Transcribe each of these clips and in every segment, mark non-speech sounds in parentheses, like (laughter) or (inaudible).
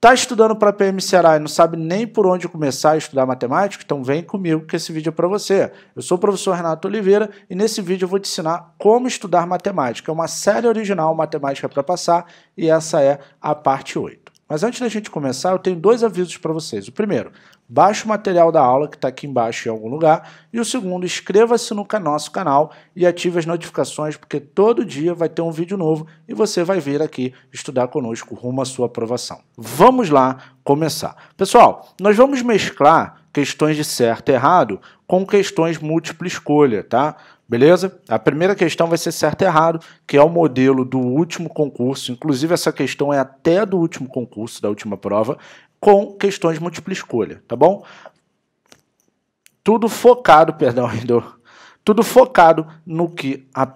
Tá estudando para PM Ceará e não sabe nem por onde começar a estudar matemática? Então vem comigo que esse vídeo é para você. Eu sou o professor Renato Oliveira e nesse vídeo eu vou te ensinar como estudar matemática. É uma série original Matemática para Passar e essa é a parte 8. Mas antes da gente começar, eu tenho dois avisos para vocês. O primeiro, baixe o material da aula que está aqui embaixo em algum lugar. E o segundo, inscreva-se no nosso canal e ative as notificações, porque todo dia vai ter um vídeo novo e você vai vir aqui estudar conosco rumo à sua aprovação. Vamos lá começar. Pessoal, nós vamos mesclar questões de certo e errado com questões múltipla escolha, tá? Beleza? A primeira questão vai ser certo e errado, que é o modelo do último concurso. Inclusive, essa questão é até do último concurso, da última prova, com questões múltipla escolha, tá bom? Tudo focado, (laughs) perdão, Rindor. Tudo focado no que a,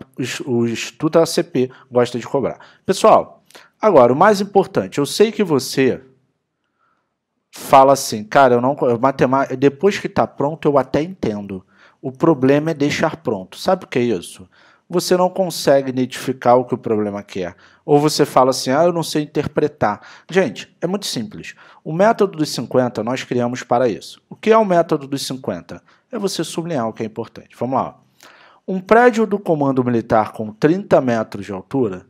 o Instituto ACP gosta de cobrar. Pessoal, agora, o mais importante, eu sei que você fala assim, cara, eu não. Matemática, depois que está pronto, eu até entendo o problema é deixar pronto. Sabe o que é isso? Você não consegue identificar o que o problema quer. É. Ou você fala assim, ah, eu não sei interpretar. Gente, é muito simples. O método dos 50 nós criamos para isso. O que é o método dos 50? É você sublinhar o que é importante. Vamos lá. Um prédio do comando militar com 30 metros de altura,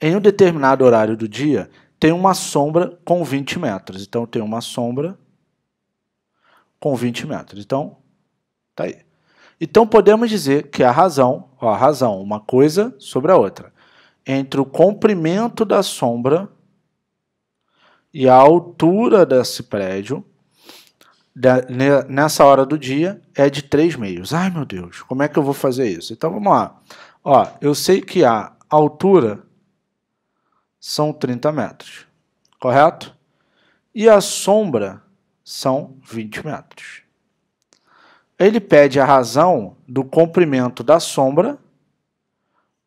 em um determinado horário do dia, tem uma sombra com 20 metros. Então, tem uma sombra com 20 metros. Então, tá aí. Então podemos dizer que a razão, ó, a razão, uma coisa sobre a outra, entre o comprimento da sombra e a altura desse prédio, nessa hora do dia, é de 3 meios. Ai meu Deus, como é que eu vou fazer isso? Então vamos lá. Ó, eu sei que a altura são 30 metros, correto? E a sombra são 20 metros. Ele pede a razão do comprimento da sombra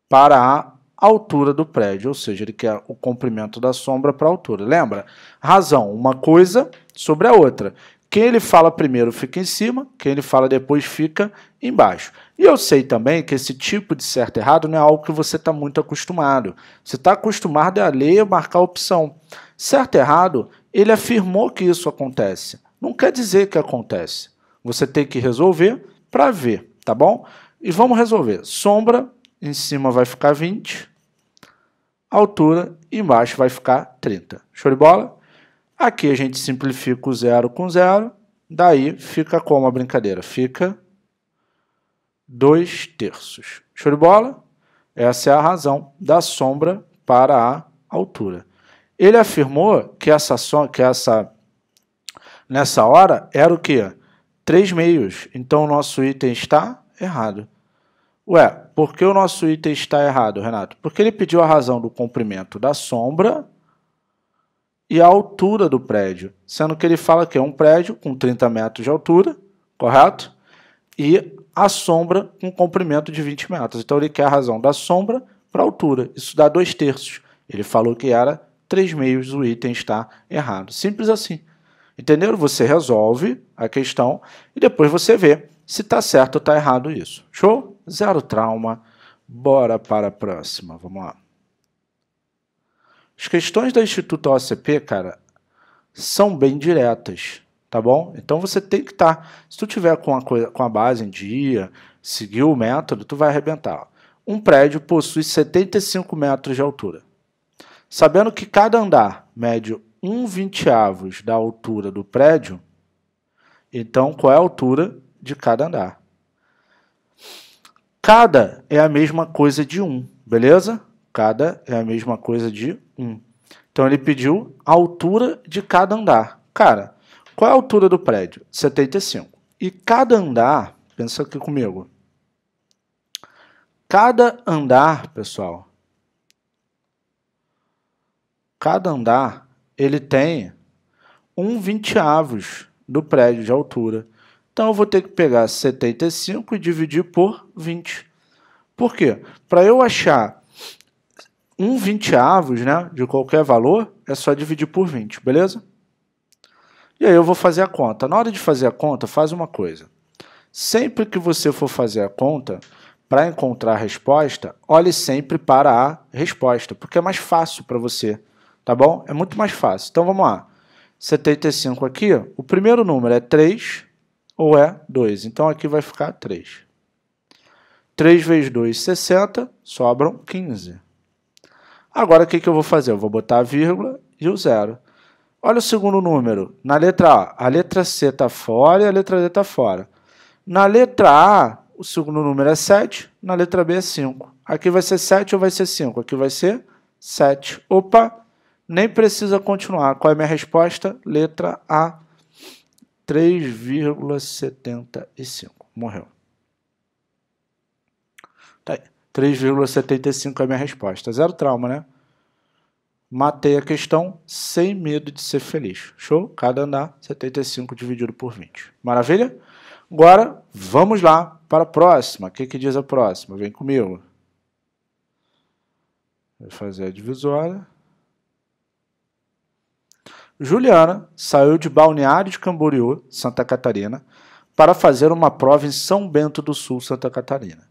para a altura do prédio, ou seja, ele quer o comprimento da sombra para a altura. Lembra? Razão, uma coisa sobre a outra. Quem ele fala primeiro fica em cima, quem ele fala depois fica embaixo. E eu sei também que esse tipo de certo e errado não é algo que você está muito acostumado. Você está acostumado a ler e marcar opção. Certo e errado ele afirmou que isso acontece. Não quer dizer que acontece. Você tem que resolver para ver, tá bom? E vamos resolver. Sombra em cima vai ficar 20, altura embaixo vai ficar 30. Show de bola? Aqui a gente simplifica o zero com zero, daí fica como a brincadeira? Fica 2 terços. Show de bola? Essa é a razão da sombra para a altura. Ele afirmou que essa que essa nessa hora era o que? Três meios. Então o nosso item está errado. Ué, por que o nosso item está errado, Renato? Porque ele pediu a razão do comprimento da sombra e a altura do prédio, sendo que ele fala que é um prédio com 30 metros de altura, correto? E a sombra com um comprimento de 20 metros. Então ele quer a razão da sombra para a altura. Isso dá dois terços. Ele falou que era três meios o item está errado. Simples assim. Entenderam? Você resolve a questão e depois você vê se está certo ou está errado isso. Show? Zero trauma. Bora para a próxima. Vamos lá. As questões da Instituto OCP, cara, são bem diretas, tá bom? Então você tem que estar. Tá, se tu tiver com a, coisa, com a base em dia, seguir o método, tu vai arrebentar. Um prédio possui 75 metros de altura. Sabendo que cada andar mede 1 vinteavos da altura do prédio, então qual é a altura de cada andar? Cada é a mesma coisa de um, beleza? Cada é a mesma coisa de um. Então ele pediu a altura de cada andar. Cara, qual é a altura do prédio? 75. E cada andar, pensa aqui comigo. Cada andar, pessoal, Cada andar ele tem um vinteavos do prédio de altura. Então eu vou ter que pegar 75 e dividir por 20. Por quê? Para eu achar um vinteavos né, de qualquer valor, é só dividir por 20, beleza? E aí eu vou fazer a conta. Na hora de fazer a conta, faz uma coisa. Sempre que você for fazer a conta, para encontrar a resposta, olhe sempre para a resposta, porque é mais fácil para você tá bom? É muito mais fácil. Então vamos lá. 75 aqui, o primeiro número é 3 ou é 2. Então aqui vai ficar 3. 3 vezes 2, 60, sobram 15. Agora o que, que eu vou fazer? Eu vou botar a vírgula e o zero. Olha o segundo número. Na letra A, a letra C está fora e a letra D está fora. Na letra A, o segundo número é 7, na letra B é 5. Aqui vai ser 7 ou vai ser 5? Aqui vai ser 7. Opa! nem precisa continuar. Qual é a minha resposta? Letra A, 3,75. Morreu. Tá 3,75 é a minha resposta. Zero trauma, né? Matei a questão sem medo de ser feliz. Show? Cada andar, 75 dividido por 20. Maravilha? Agora, vamos lá para a próxima. O que, que diz a próxima? Vem comigo. Vou fazer a divisória. Juliana saiu de Balneário de Camboriú, Santa Catarina, para fazer uma prova em São Bento do Sul, Santa Catarina.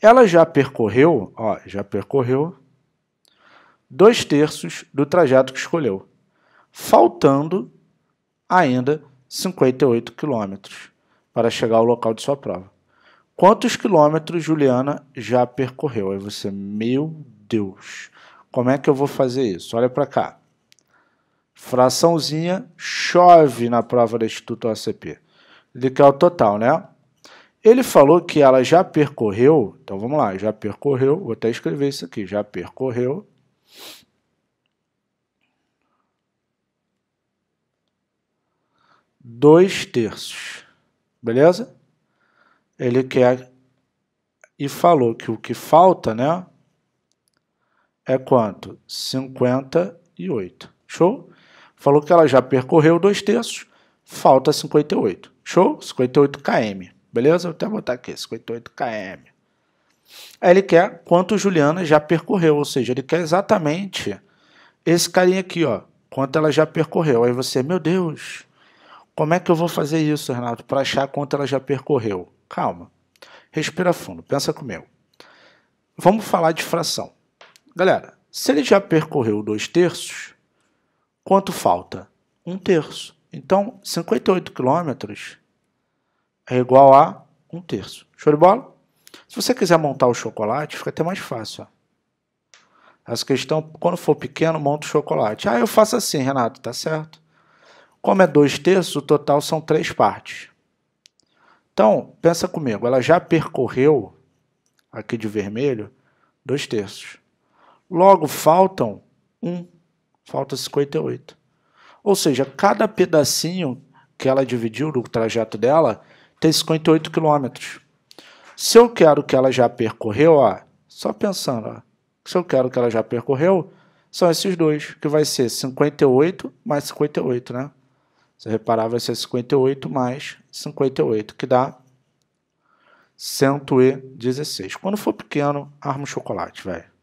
Ela já percorreu, ó, já percorreu dois terços do trajeto que escolheu, faltando ainda 58 quilômetros para chegar ao local de sua prova. Quantos quilômetros Juliana já percorreu? Aí você, meu Deus, como é que eu vou fazer isso? Olha para cá fraçãozinha, chove na prova da Instituto OCP, Ele quer é o total, né? Ele falou que ela já percorreu, então vamos lá, já percorreu, vou até escrever isso aqui, já percorreu. Dois terços, beleza? Ele quer e falou que o que falta, né? É quanto? 58. Show? Falou que ela já percorreu dois terços, falta 58. Show? 58 km. Beleza? Vou até botar aqui, 58 km. Aí ele quer quanto Juliana já percorreu, ou seja, ele quer exatamente esse carinha aqui, ó, quanto ela já percorreu. Aí você, meu Deus, como é que eu vou fazer isso, Renato, para achar quanto ela já percorreu? Calma, respira fundo, pensa comigo. Vamos falar de fração. Galera, se ele já percorreu dois terços, Quanto falta? Um terço. Então, 58 quilômetros é igual a um terço. Show de bola? Se você quiser montar o chocolate, fica até mais fácil. Essa questão, quando for pequeno, monta o chocolate. Ah, eu faço assim, Renato, tá certo. Como é dois terços, o total são três partes. Então, pensa comigo, ela já percorreu, aqui de vermelho, dois terços. Logo, faltam um Falta 58. Ou seja, cada pedacinho que ela dividiu no trajeto dela tem 58 quilômetros. Se eu quero que ela já percorreu, ó, só pensando, ó, se eu quero que ela já percorreu, são esses dois, que vai ser 58 mais 58, né? Se reparar, vai ser 58 mais 58, que dá 116. Quando for pequeno, arma o chocolate, velho.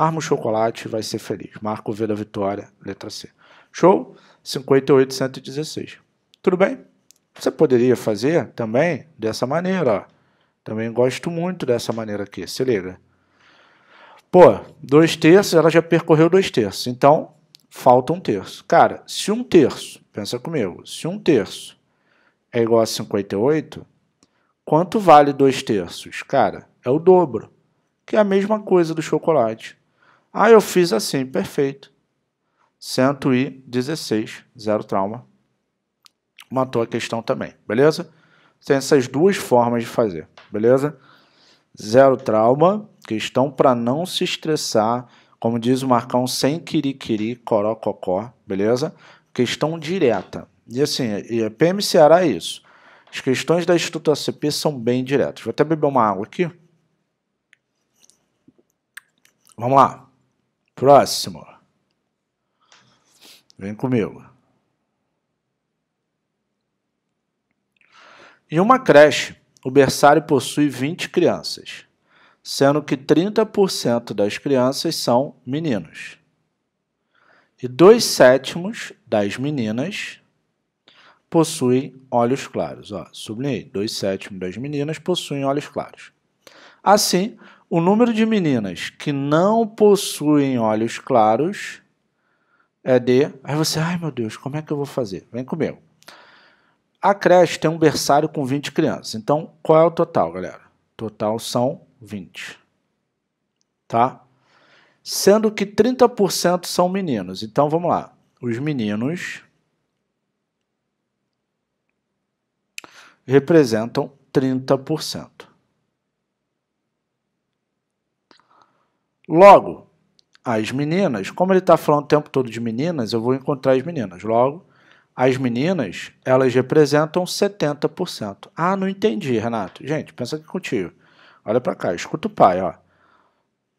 Arma o chocolate e vai ser feliz. Marco V da vitória, letra C. Show? 58,116. Tudo bem? Você poderia fazer também dessa maneira. Ó. Também gosto muito dessa maneira aqui. Se liga. Pô, dois terços, ela já percorreu dois terços. Então, falta um terço. Cara, se um terço, pensa comigo, se um terço é igual a 58, quanto vale dois terços? Cara, é o dobro, que é a mesma coisa do chocolate. Ah, eu fiz assim, perfeito. 116, zero trauma. Matou a questão também, beleza? Tem essas duas formas de fazer, beleza? Zero trauma, questão para não se estressar, como diz o Marcão, sem coró-cocó, beleza? Questão direta. E assim, e PM Ceará é isso. As questões da Instituto ACP são bem diretas. Vou até beber uma água aqui. Vamos lá. Próximo. Vem comigo. Em uma creche, o berçário possui 20 crianças, sendo que 30% das crianças são meninos. E dois sétimos das meninas possuem olhos claros. Ó, sublinhei, dois sétimos das meninas possuem olhos claros. Assim, o número de meninas que não possuem olhos claros é de. Aí você, ai meu Deus, como é que eu vou fazer? Vem comigo. A creche tem um berçário com 20 crianças. Então, qual é o total, galera? Total são 20. Tá? Sendo que 30% são meninos. Então, vamos lá. Os meninos representam 30%. Logo, as meninas, como ele está falando o tempo todo de meninas, eu vou encontrar as meninas. Logo, as meninas, elas representam 70%. Ah, não entendi, Renato. Gente, pensa aqui contigo. Olha para cá, escuta o pai, ó.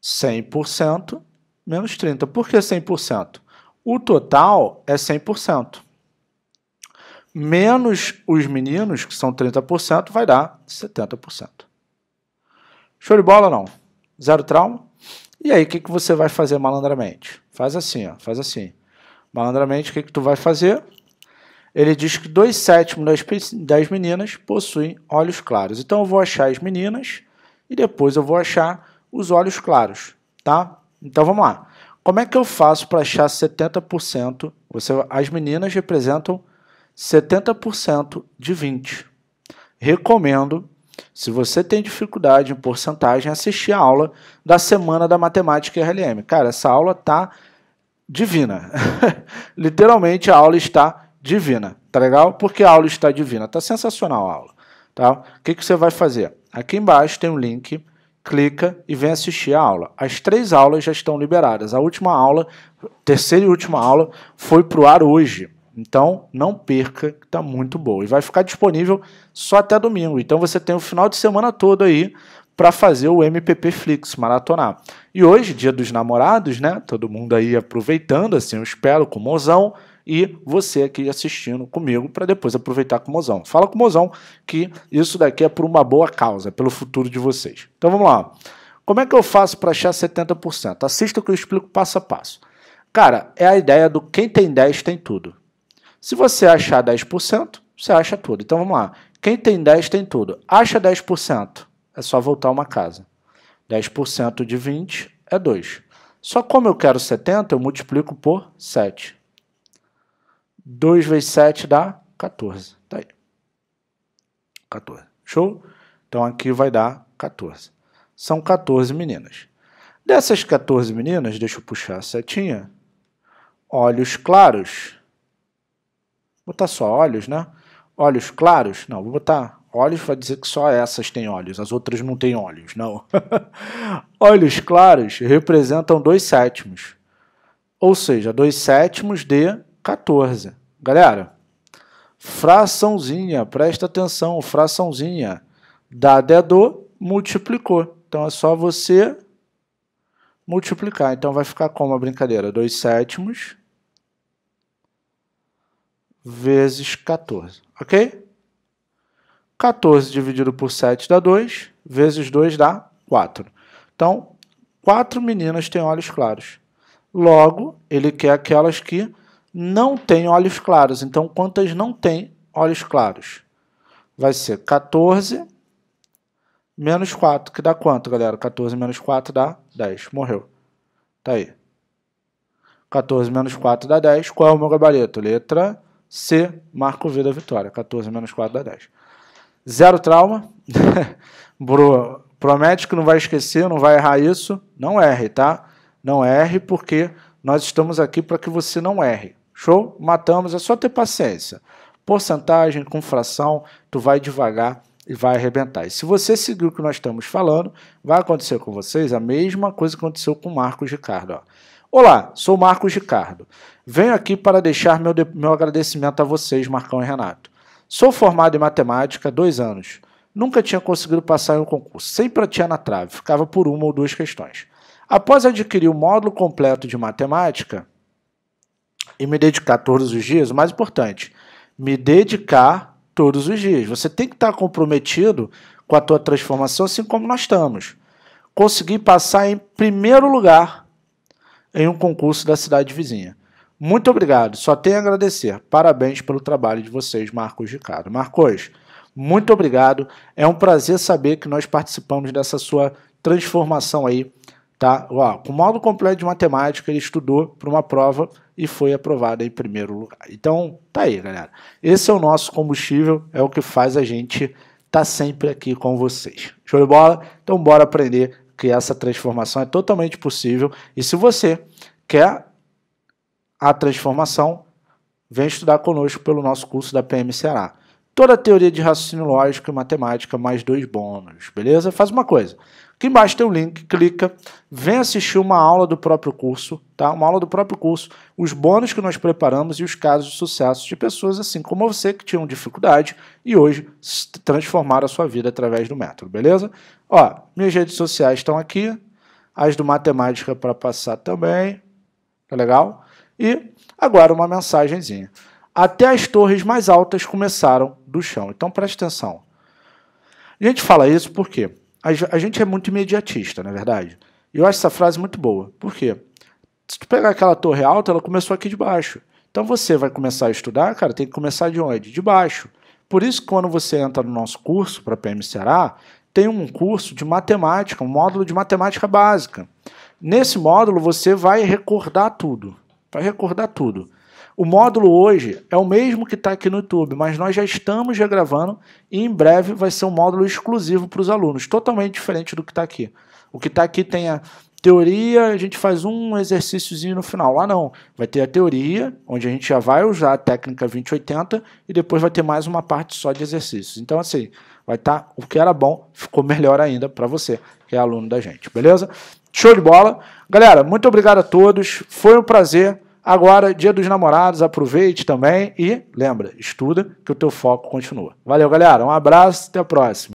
100% menos 30. Por que 100%? O total é 100%. Menos os meninos, que são 30%, vai dar 70%. Show de bola, não? Zero trauma? E aí, o que, que você vai fazer malandramente? Faz assim, ó, faz assim. Malandramente, o que, que tu vai fazer? Ele diz que dois sétimos das, das meninas possuem olhos claros. Então, eu vou achar as meninas e depois eu vou achar os olhos claros, tá? Então, vamos lá. Como é que eu faço para achar 70%? Você, as meninas representam 70% de 20. Recomendo se você tem dificuldade em porcentagem, assistir a aula da semana da matemática RLM. Cara, essa aula tá divina. (laughs) Literalmente a aula está divina, tá legal? Porque a aula está divina, tá sensacional a aula, tá? O que, que você vai fazer? Aqui embaixo tem um link, clica e vem assistir a aula. As três aulas já estão liberadas. A última aula, terceira e última aula, foi pro ar hoje. Então, não perca, que tá muito boa. E vai ficar disponível só até domingo. Então, você tem o final de semana todo aí para fazer o MPP Flix, maratonar. E hoje, dia dos namorados, né? Todo mundo aí aproveitando, assim, eu espero, com o mozão. E você aqui assistindo comigo para depois aproveitar com o mozão. Fala com o mozão que isso daqui é por uma boa causa, é pelo futuro de vocês. Então, vamos lá. Como é que eu faço para achar 70%? Assista que eu explico passo a passo. Cara, é a ideia do quem tem 10 tem tudo. Se você achar 10%, você acha tudo. Então vamos lá. Quem tem 10 tem tudo. Acha 10%, é só voltar uma casa. 10% de 20 é 2. Só como eu quero 70, eu multiplico por 7. 2 vezes 7 dá 14. Tá aí. 14. Show? Então aqui vai dar 14. São 14 meninas. Dessas 14 meninas, deixa eu puxar a setinha. Olhos claros Vou botar só olhos, né? Olhos claros? Não, vou botar olhos para dizer que só essas têm olhos, as outras não têm olhos, não. (laughs) olhos claros representam dois sétimos, ou seja, dois sétimos de 14. Galera, fraçãozinha, presta atenção, fraçãozinha. Dado é do, multiplicou. Então é só você multiplicar. Então vai ficar como a brincadeira? dois sétimos vezes 14, ok? 14 dividido por 7 dá 2, vezes 2 dá 4. Então, quatro meninas têm olhos claros. Logo, ele quer aquelas que não têm olhos claros. Então, quantas não têm olhos claros? Vai ser 14 menos 4, que dá quanto, galera? 14 menos 4 dá 10. Morreu. Tá aí. 14 menos 4 dá 10. Qual é o meu gabarito? Letra C, Marco V da vitória. 14 menos 4 dá 10. Zero trauma. (laughs) Bro, promete que não vai esquecer, não vai errar isso. Não erre, tá? Não erre, porque nós estamos aqui para que você não erre. Show? Matamos, é só ter paciência. Porcentagem com fração, tu vai devagar e vai arrebentar. E se você seguir o que nós estamos falando, vai acontecer com vocês a mesma coisa que aconteceu com o Marcos Ricardo. Ó. Olá, sou Marcos Ricardo. Venho aqui para deixar meu, meu agradecimento a vocês, Marcão e Renato. Sou formado em matemática há dois anos. Nunca tinha conseguido passar em um concurso, sempre tinha na trave, ficava por uma ou duas questões. Após adquirir o módulo completo de matemática e me dedicar todos os dias, o mais importante, me dedicar todos os dias. Você tem que estar comprometido com a tua transformação, assim como nós estamos. Consegui passar em primeiro lugar em um concurso da cidade vizinha. Muito obrigado, só tenho a agradecer. Parabéns pelo trabalho de vocês, Marcos Ricardo. Marcos, muito obrigado. É um prazer saber que nós participamos dessa sua transformação aí, tá? Ó, com o modo completo de matemática, ele estudou para uma prova e foi aprovado em primeiro lugar. Então, tá aí, galera. Esse é o nosso combustível, é o que faz a gente estar tá sempre aqui com vocês. Show de bola? Então, bora aprender que essa transformação é totalmente possível. E se você quer a transformação, vem estudar conosco pelo nosso curso da PM Ceará toda a teoria de raciocínio lógico e matemática, mais dois bônus, beleza? Faz uma coisa. Aqui embaixo tem o um link, clica, vem assistir uma aula do próprio curso, tá? Uma aula do próprio curso, os bônus que nós preparamos e os casos de sucesso de pessoas assim como você que tinham dificuldade e hoje transformaram a sua vida através do método, beleza? Ó, minhas redes sociais estão aqui, as do matemática para passar também, tá legal? E agora uma mensagenzinha. Até as torres mais altas começaram do chão. Então preste atenção. A gente fala isso porque a gente é muito imediatista, na é verdade. E eu acho essa frase muito boa. Por quê? Se tu pegar aquela torre alta, ela começou aqui de baixo. Então você vai começar a estudar, cara, tem que começar de onde? De baixo. Por isso que quando você entra no nosso curso para PM Ceará, tem um curso de matemática, um módulo de matemática básica. Nesse módulo você vai recordar tudo. Vai recordar tudo. O módulo hoje é o mesmo que está aqui no YouTube, mas nós já estamos regravando e em breve vai ser um módulo exclusivo para os alunos, totalmente diferente do que está aqui. O que está aqui tem a teoria, a gente faz um exercíciozinho no final. Lá não, vai ter a teoria, onde a gente já vai usar a técnica 2080 e depois vai ter mais uma parte só de exercícios. Então assim, vai estar tá, o que era bom, ficou (laughs) melhor ainda para você, que é aluno da gente, beleza? Show de bola. Galera, muito obrigado a todos. Foi um prazer. Agora, dia dos namorados, aproveite também e lembra, estuda que o teu foco continua. Valeu, galera. Um abraço, até a próxima.